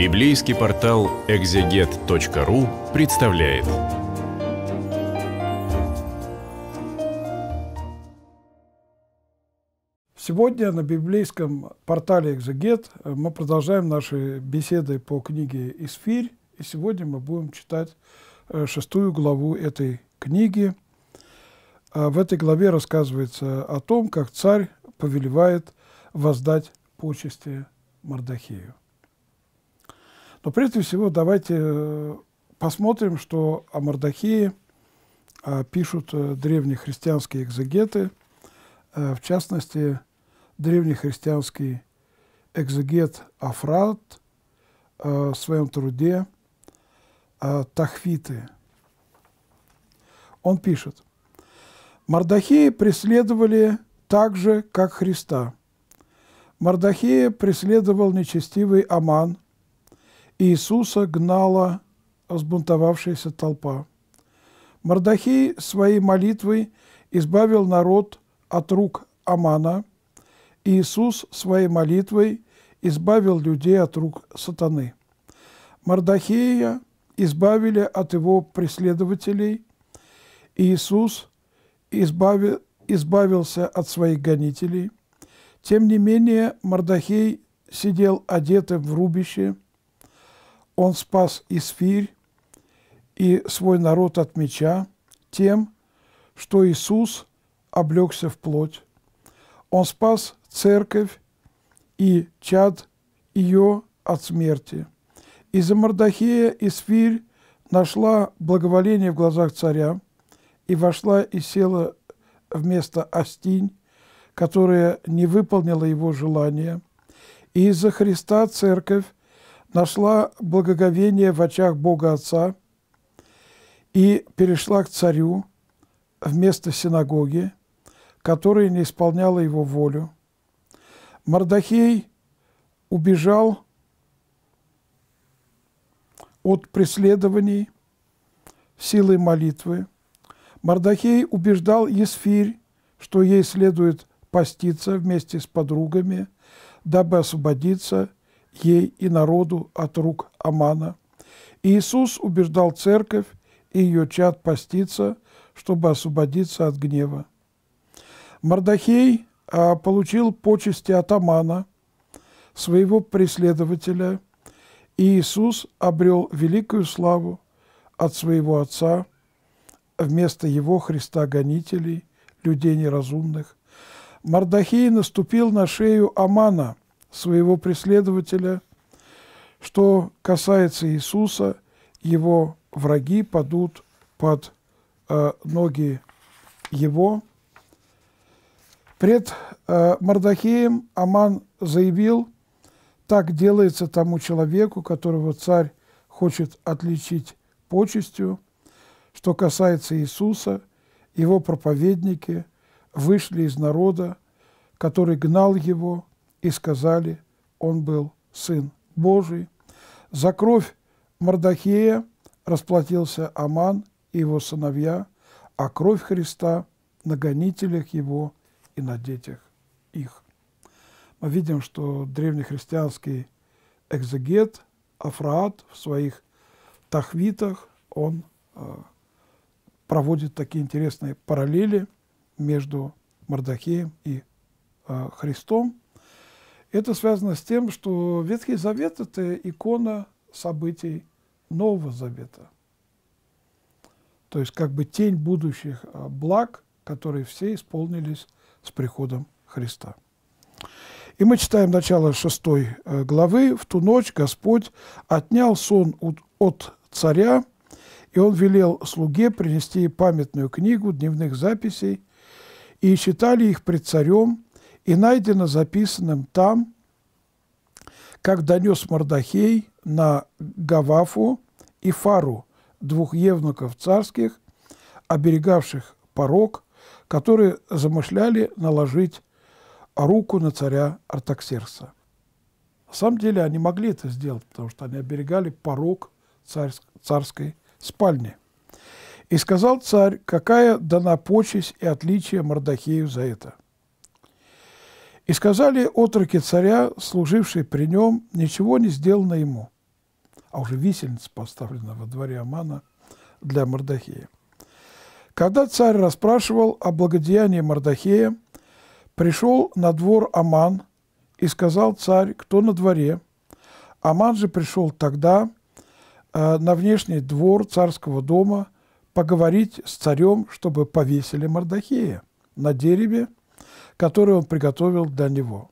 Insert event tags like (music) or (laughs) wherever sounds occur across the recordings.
Библейский портал экзегет.ру представляет. Сегодня на библейском портале «Экзегет» э, мы продолжаем наши беседы по книге «Исфирь». И сегодня мы будем читать э, шестую главу этой книги. А в этой главе рассказывается о том, как царь повелевает воздать почести Мардахею. Но прежде всего давайте э, посмотрим, что о Мардахее э, пишут э, древнехристианские экзегеты, в частности, древнехристианский экзегет Афрат в своем труде Тахвиты. Он пишет, «Мардахея преследовали так же, как Христа. Мардахея преследовал нечестивый Аман – Иисуса гнала взбунтовавшаяся толпа. Мордахей своей молитвой избавил народ от рук Амана, Иисус своей молитвой избавил людей от рук сатаны. Мордахея избавили от его преследователей, Иисус избави, избавился от своих гонителей. Тем не менее, Мордахей сидел одетым в рубище – он спас Исфирь и свой народ от меча тем, что Иисус облегся в плоть. Он спас церковь и чад ее от смерти. Из-за Мордахея Исфирь нашла благоволение в глазах царя и вошла и села вместо Астинь, которая не выполнила его желания. И из-за Христа церковь нашла благоговение в очах Бога Отца и перешла к царю вместо синагоги, которая не исполняла его волю. Мардахей убежал от преследований силой молитвы. Мардахей убеждал Есфирь, что ей следует поститься вместе с подругами, дабы освободиться – ей и народу от рук Амана. Иисус убеждал церковь и ее чад поститься, чтобы освободиться от гнева. Мардахей а, получил почести от Амана, своего преследователя, и Иисус обрел великую славу от своего Отца вместо его Христа-гонителей, людей неразумных. Мардахей наступил на шею Амана, своего преследователя. Что касается Иисуса, его враги падут под э, ноги его. Пред э, Мардахеем Аман заявил, так делается тому человеку, которого царь хочет отличить почестью. Что касается Иисуса, его проповедники вышли из народа, который гнал его – и сказали, он был Сын Божий. За кровь Мордахея расплатился Аман и его сыновья, а кровь Христа на гонителях его и на детях их. Мы видим, что древнехристианский экзегет Афраат в своих тахвитах, он э, проводит такие интересные параллели между Мордахеем и э, Христом. Это связано с тем, что Ветхий Завет – это икона событий Нового Завета. То есть как бы тень будущих а, благ, которые все исполнились с приходом Христа. И мы читаем начало 6 э, главы. «В ту ночь Господь отнял сон от царя, и он велел слуге принести памятную книгу дневных записей, и читали их пред царем, и найдено записанным там, как донес Мордахей на Гавафу и Фару, двух евнуков царских, оберегавших порог, которые замышляли наложить руку на царя Артаксеркса. На самом деле они могли это сделать, потому что они оберегали порог царской спальни. И сказал царь, какая дана почесть и отличие Мордахею за это. И сказали отроки царя, служившие при нем, ничего не сделано ему. А уже висельница поставлена во дворе Амана для Мордахея. Когда царь расспрашивал о благодеянии Мордахея, пришел на двор Аман и сказал царь, кто на дворе. Аман же пришел тогда э, на внешний двор царского дома поговорить с царем, чтобы повесили Мордахея на дереве – который он приготовил для него.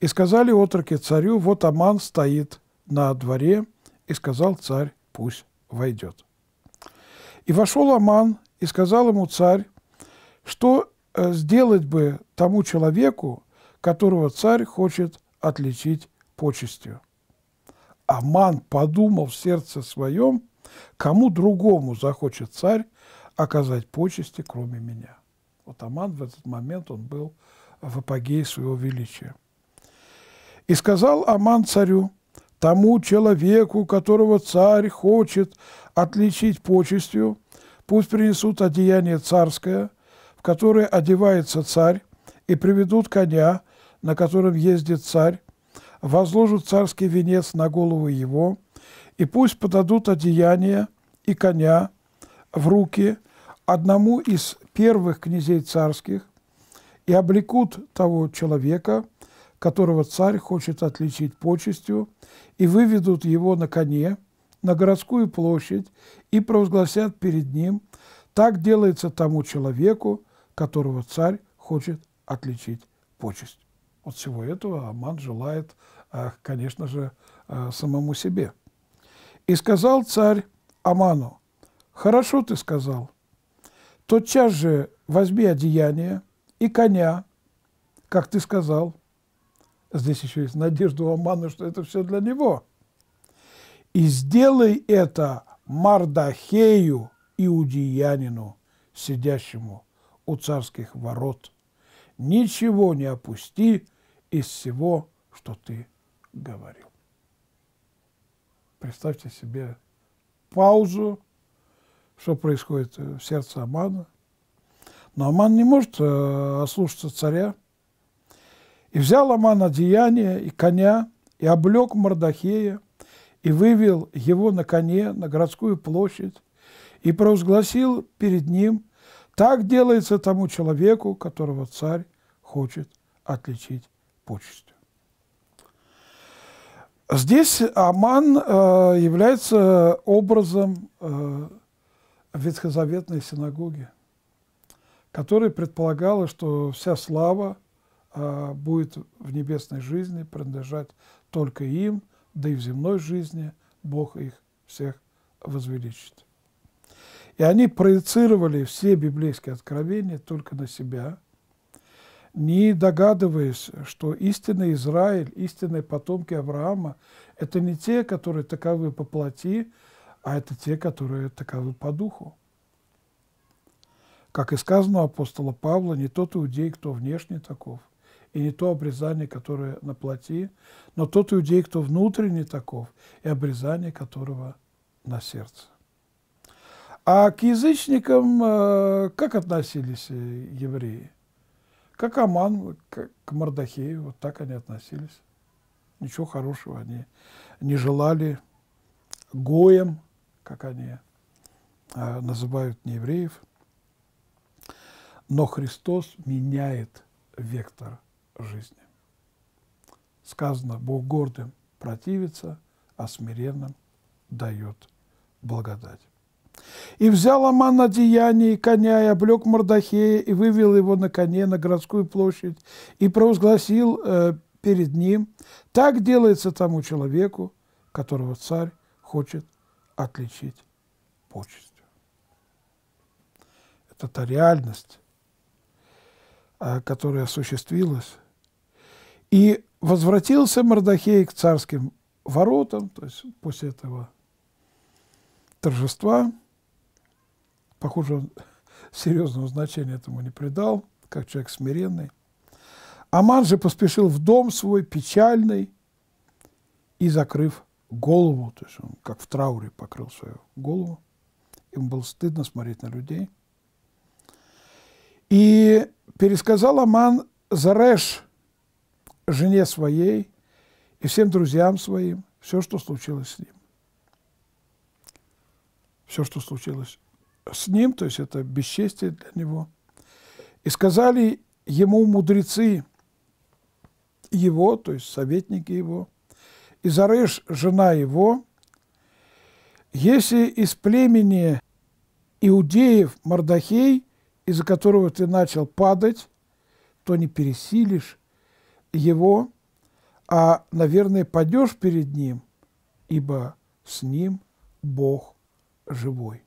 И сказали отроки царю, вот Аман стоит на дворе, и сказал царь, пусть войдет. И вошел Аман, и сказал ему царь, что э, сделать бы тому человеку, которого царь хочет отличить почестью. Аман подумал в сердце своем, кому другому захочет царь оказать почести, кроме меня атаман в этот момент он был в апогее своего величия. И сказал Аман царю, тому человеку, которого царь хочет отличить почестью, пусть принесут одеяние царское, в которое одевается царь, и приведут коня, на котором ездит царь, возложат царский венец на голову его, и пусть подадут одеяние и коня в руки – одному из первых князей царских и облекут того человека, которого царь хочет отличить почестью, и выведут его на коне на городскую площадь и провозгласят перед ним, так делается тому человеку, которого царь хочет отличить почесть. От всего этого Аман желает, а, конечно же, а, самому себе. И сказал царь Аману, «Хорошо ты сказал, тотчас же возьми одеяние и коня, как ты сказал. Здесь еще есть надежда у Амана, что это все для него. И сделай это Мардахею, иудеянину, сидящему у царских ворот. Ничего не опусти из всего, что ты говорил. Представьте себе паузу что происходит э, в сердце Амана. Но Аман не может э, ослушаться царя. И взял Аман одеяние и коня, и облег Мордахея, и вывел его на коне на городскую площадь, и провозгласил перед ним, так делается тому человеку, которого царь хочет отличить почестью. Здесь Аман э, является образом в ветхозаветной синагоге, которая предполагала, что вся слава а, будет в небесной жизни принадлежать только им, да и в земной жизни Бог их всех возвеличит. И они проецировали все библейские откровения только на себя, не догадываясь, что истинный Израиль, истинные потомки Авраама – это не те, которые таковы по плоти, а это те, которые таковы по духу. Как и сказано у апостола Павла, не тот иудей, кто внешне таков, и не то обрезание, которое на плоти, но тот иудей, кто внутренне таков, и обрезание которого на сердце. А к язычникам э, как относились э, евреи? Как Аман, к Мардахею, вот так они относились. Ничего хорошего они не желали. Гоем как они э, называют неевреев. Но Христос меняет вектор жизни. Сказано, Бог гордым противится, а смиренным дает благодать. И взял Аман на деяние и коня, и облег Мордахея, и вывел его на коне на городскую площадь, и провозгласил э, перед ним, так делается тому человеку, которого царь хочет отличить почестью. Это та реальность, а, которая осуществилась. И возвратился Мордахей к царским воротам, то есть после этого торжества. Похоже, он (laughs) серьезного значения этому не придал, как человек смиренный. Аман же поспешил в дом свой, печальный, и закрыв голову, то есть он как в трауре покрыл свою голову. Им было стыдно смотреть на людей. И пересказал Аман Зареш жене своей и всем друзьям своим все, что случилось с ним. Все, что случилось с ним, то есть это бесчестие для него. И сказали ему мудрецы его, то есть советники его – и Зарыш, жена его, если из племени иудеев Мордахей, из-за которого ты начал падать, то не пересилишь его, а, наверное, падешь перед ним, ибо с ним Бог живой.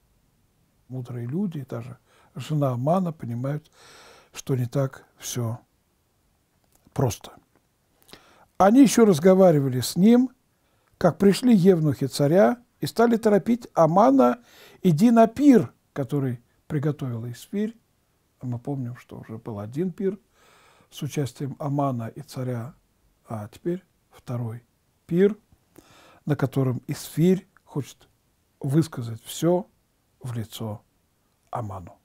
Мудрые люди, даже жена Амана понимают, что не так все просто. Они еще разговаривали с ним, как пришли евнухи царя и стали торопить Амана, иди на пир, который приготовил Исфирь. А мы помним, что уже был один пир с участием Амана и царя, а теперь второй пир, на котором Исфирь хочет высказать все в лицо Аману.